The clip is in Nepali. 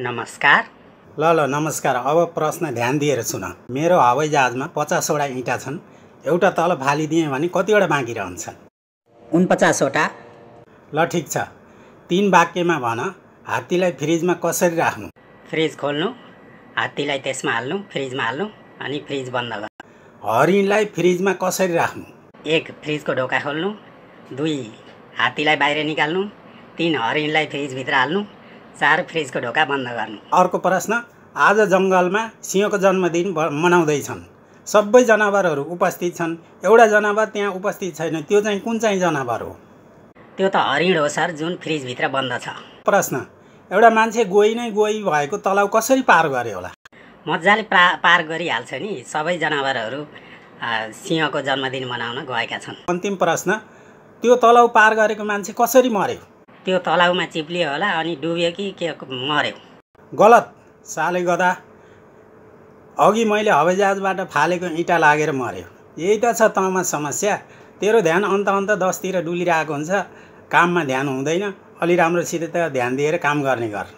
नमस्कार ल ल नमस्कार अब प्रश्न ध्यान दिएर सुन मेरो हवाईजहाजमा पचासवटा इँटा छन् एउटा तल फालिदिएँ भने कतिवटा बाँकी रहन्छन् उनपचासवटा ल ठिक छ तिन वाक्यमा भन हात्तीलाई फ्रिजमा कसरी राख्नु फ्रिज खोल्नु हात्तीलाई त्यसमा हाल्नु फ्रिजमा हाल्नु अनि फ्रिज बन्द गर्नु हरिणलाई फ्रिजमा कसरी राख्नु एक फ्रिजको ढोका खोल्नु दुई हात्तीलाई बाहिर निकाल्नु तिन हरिणलाई फ्रिजभित्र हाल्नु चार फ्रिजको ढोका बन्द गर्नु अर्को प्रश्न आज जङ्गलमा सिंहको जन्मदिन मनाउँदैछन् सबै जनावरहरू उपस्थित छन् एउटा जनावर त्यहाँ उपस्थित छैन त्यो चाहिँ कुन चाहिँ जनावर हो त्यो त हरिण हो सर जुन फ्रिजभित्र बन्द छ प्रश्न एउटा मान्छे गोई नै गोई भएको तलाउ कसरी पार गर्यो होला मजाले पा पार गरिहाल्छ नि सबै जनावरहरू सिंहको जन्मदिन मनाउन गएका छन् अन्तिम प्रश्न त्यो तलाउ पार गरेको मान्छे कसरी मर्यो त्यो तलाउमा चिप्लियो होला अनि डुब्यो कि के मऱ्यो गलत साले गदा अघि मैले हवाईजहाजबाट फालेको इँटा लागेर मऱ्यो यही त छ तमा समस्या तेरो ध्यान अन्त अन्त दसतिर डुलिरहेको हुन्छ काममा ध्यान हुँदैन अलि राम्रोसित ध्यान दिएर काम गर्ने गर